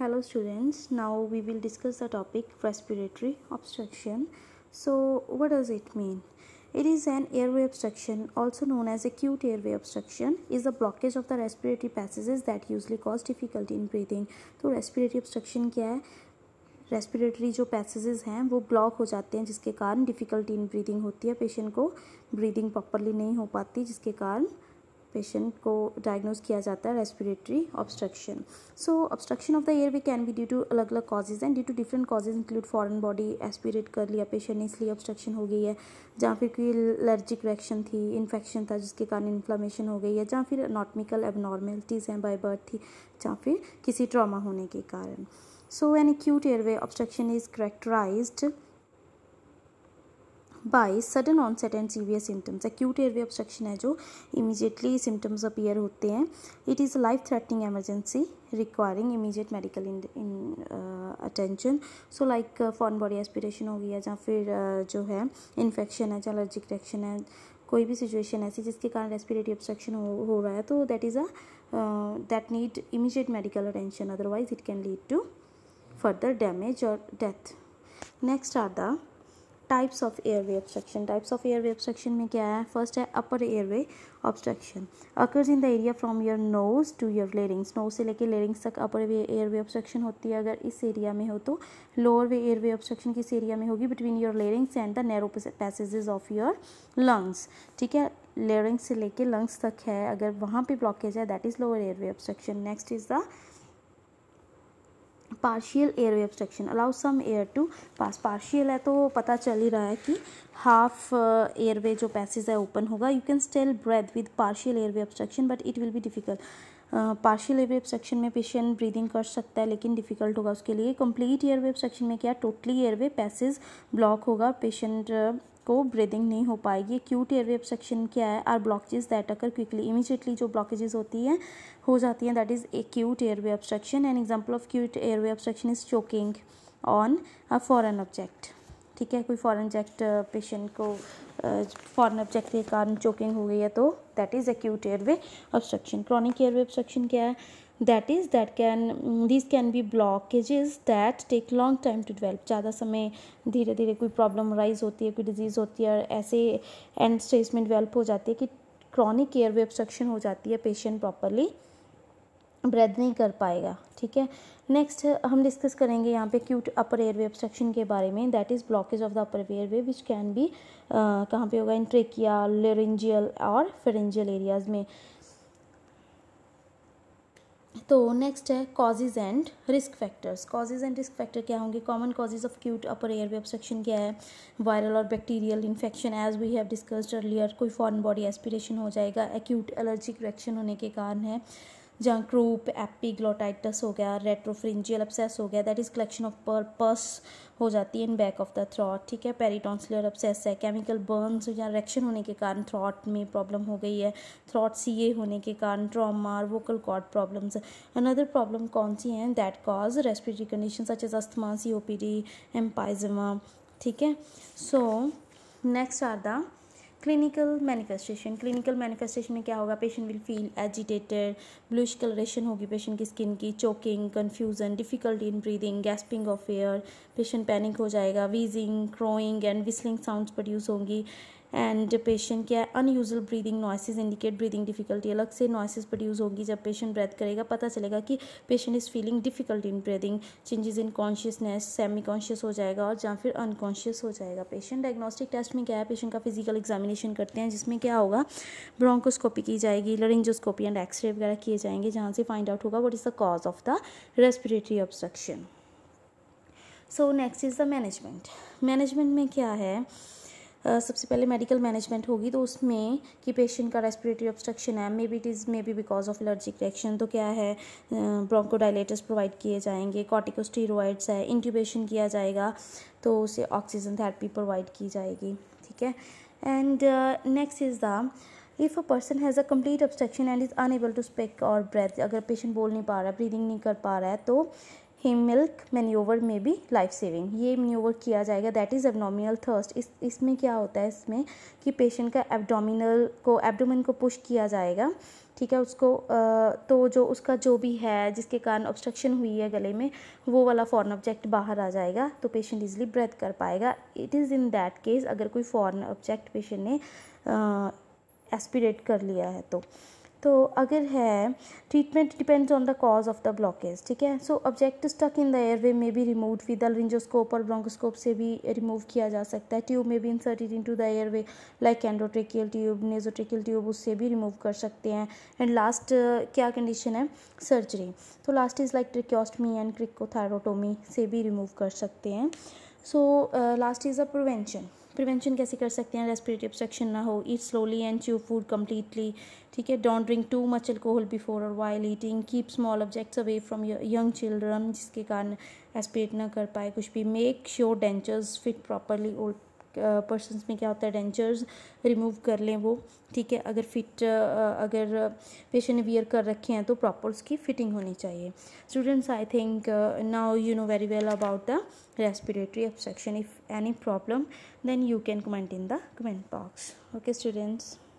hello students now we will discuss the topic respiratory obstruction so what does it mean it is an airway obstruction also known as acute airway obstruction is the blockage of the respiratory passages that usually cause difficulty in breathing तो respiratory obstruction क्या है respiratory जो passages हैं वो block हो जाते हैं जिसके कारण डिफ़िकल्टी इन ब्रीदिंग होती है पेशेंट को ब्रीदिंग प्रॉपरली नहीं हो पाती जिसके कारण पेशेंट को डायग्नोज किया जाता है respiratory obstruction so obstruction of the air way can be due to अलग अलग causes and due to different causes include foreign body aspirate कर लिया पेशेंट ने इसलिए ऑब्स्ट्रक्शन हो गई है जहाँ फिर कोई एलर्जिक रिएक्शन थी इन्फेक्शन था जिसके कारण इन्फ्लामेशन हो गई है जहाँ फिर नॉटमिकल एबनॉर्मेलिटीज़ हैं बाई बर्थ थी जहाँ फिर किसी ट्रामा होने के कारण so an acute airway obstruction is characterized by sudden onset and severe symptoms acute airway obstruction है जो इमीजिएटली सिम्टम्स अपीयर होते हैं it is life threatening emergency requiring immediate medical attention so like foreign body aspiration हो गया या फिर uh, जो है इन्फेक्शन है या एलर्जिक रिएक्शन है कोई भी सिचुएशन ऐसी जिसके कारण रेस्पिरेटरी ऑब्स्ट्रक्शन हो, हो रहा है तो that is a that need immediate medical attention otherwise it can lead to further damage or death next are the types of airway obstruction types of airway obstruction में क्या है फर्स्ट है upper airway obstruction occurs in the area from your nose to your larynx nose से लेकर larynx तक अपर airway obstruction होती है अगर इस एरिया में हो तो लोअर वे एयरवे ऑब्स्ट्रक्शन किस एरिया में होगी between your larynx and the narrow passages of your lungs ठीक है लेरिंग्स से लेकर लंग्स तक है अगर वहाँ पे ब्लॉकेज है that is lower airway obstruction next is the partial airway obstruction allow some air to pass partial है तो पता चल ही रहा है कि हाफ एयर वे जो पैसेज है ओपन होगा you can still breathe with partial air way obstruction but it will भी difficult partial air way obstruction में पेशेंट ब्रीदिंग कर सकता है लेकिन डिफिकल्ट होगा उसके लिए कंप्लीट एयर वे ऑब्स्ट्रक्शन में क्या टोटली एयरवे पैसेज ब्लॉक होगा पेशेंट को ब्रीदिंग नहीं हो पाएगी क्यूट एयरवे ऑब्स्ट्रक्शन क्या है are blockages that occur quickly immediately जो ब्लॉकेजेस होती हैं हो जाती हैं that is acute airway obstruction an example of acute airway obstruction is choking on a foreign object ठीक है कोई फॉरन ऑब्जेक्ट पेशेंट को फॉरन uh, ऑब्जेक्ट के कारण चोकिंग हो गई है तो that is acute airway obstruction chronic airway obstruction क्या है that is that can this can be blockages that take long time to develop ज़्यादा समय धीरे धीरे कोई प्रॉब्लम राइज होती है कोई डिजीज़ होती है और ऐसे एंड स्टेज में डिवेल्प हो जाती है कि क्रॉनिक एयर वे ऑब्स्ट्रक्शन हो जाती है पेशेंट प्रॉपरली ब्रेथ नहीं कर पाएगा ठीक है नेक्स्ट हम डिस्कस करेंगे यहाँ पे acute upper air way obstruction के बारे में that is blockage of the upper air way which can be कहाँ पे होगा इन ट्रेकिया लेरेंजियल और फेरेंजियल एरियाज में तो नेक्स्ट है causes and risk factors causes and risk factor क्या होंगे common causes of acute upper air way obstruction क्या है वायरल और bacterial infection as we have discussed earlier कोई फॉरन बॉडी एस्पिरेशन हो जाएगा एक्यूट एलर्जिक रिएक्शन होने के कारण है जहाँ क्रूप एपीग्लोटाइटस हो गया रेट्रोफ्रिंजियल अपसेस हो गया दैट इज़ कलेक्शन ऑफ पर पर्स हो जाती है in back of the throat ठीक है पेरीटॉन्सुलर अपसेस है केमिकल बर्नस या रिएक्शन होने के कारण थ्रॉट में प्रॉब्लम हो गई है थ्रॉट सी ए होने के कारण ट्रामा और vocal cord problems another problem कौन सी हैं that cause respiratory condition such as asthma C O P D emphysema ठीक है so next are the clinical manifestation clinical manifestation में क्या होगा patient will feel agitated bluish colouration होगी patient की स्किन की choking confusion difficulty in breathing gasping of air patient panic हो जाएगा wheezing crowing and whistling sounds produce होंगी and patient क्या है unusual breathing noises indicate breathing difficulty अलग से नॉइसेज प्रोड्यूस होगी जब पेशेंट ब्रेथ करेगा पता चलेगा कि patient is feeling difficult in breathing changes in consciousness semi conscious हो जाएगा और या फिर अनकॉन्शियस हो जाएगा पेशेंट डायग्नोस्टिक टेस्ट में क्या है पेशेंट का फिजिकल एग्जामिनेशन करते हैं जिसमें क्या होगा ब्रोंकोस्कोपी की जाएगी लरेंजोस्कोपी एंड एक्सरे वगैरह किए जाएंगे जहाँ से फाइंड आउट होगा what is the cause of the respiratory obstruction so next is the management management में क्या है सबसे पहले मेडिकल मैनेजमेंट होगी तो उसमें कि पेशेंट का रेस्पिरेटरी ऑब्स्ट्रक्शन है may be it is may be because of allergic reaction तो क्या है ब्रोंकोडाइलेटर्स प्रोवाइड किए जाएंगे कॉटिकोस्टीरोइड्स है इंट्यूबेशन किया जाएगा तो उसे ऑक्सीजन थेरेपी प्रोवाइड की जाएगी ठीक है and next is the if a person has a complete obstruction and is unable to speak or breathe अगर पेशेंट बोल नहीं पा रहा है ब्रीदिंग नहीं कर पा रहा है तो ही मिल्क मेन्यूवर में भी लाइफ सेविंग ये मेन्यूवर किया जाएगा दैट इज़ एबडोमिनल थर्स्ट इस इसमें क्या होता है इसमें कि पेशेंट का एबडोमिनल को एबडोमिन को पुश किया जाएगा ठीक है उसको तो जो उसका जो भी है जिसके कारण ऑब्स्ट्रक्शन हुई है गले में वो वाला फॉरन ऑब्जेक्ट बाहर आ जाएगा तो पेशेंट इजिली ब्रेथ कर पाएगा it is in that case अगर कोई फॉरन ऑब्जेक्ट पेशेंट ने एस्पिरेट कर लिया है तो तो अगर है treatment depends on the cause of the blockage ठीक है so object stuck in the airway में भी रिमूव विद रिंजोस्कोप और ब्रोंकोस्कोप से भी रिमूव किया जा सकता है ट्यूब में भी inserted into the airway like endotracheal tube nasotracheal tube उससे भी रिमूव कर सकते हैं एंड लास्ट क्या कंडीशन है सर्जरी तो last is like tracheostomy and cricothyrotomy से भी रिमूव कर सकते हैं so last is a prevention prevention कैसे कर सकते हैं रेस्पिरेटरी ऑब्स्ट्रक्शन ना हो eat slowly and chew food completely ठीक है don't drink too much alcohol before or while eating keep small objects away from young children जिसके कारण रेस्पिरेट ना कर पाए कुछ भी make sure dentures fit properly old person में क्या होता है डेंचर्स रिमूव कर लें वो ठीक है अगर फिट अगर पेशेंट ने वियर कर रखे हैं तो प्रॉपर उसकी फिटिंग होनी चाहिए students I think now you know very well about the respiratory obstruction if any problem then you can comment in the comment box okay students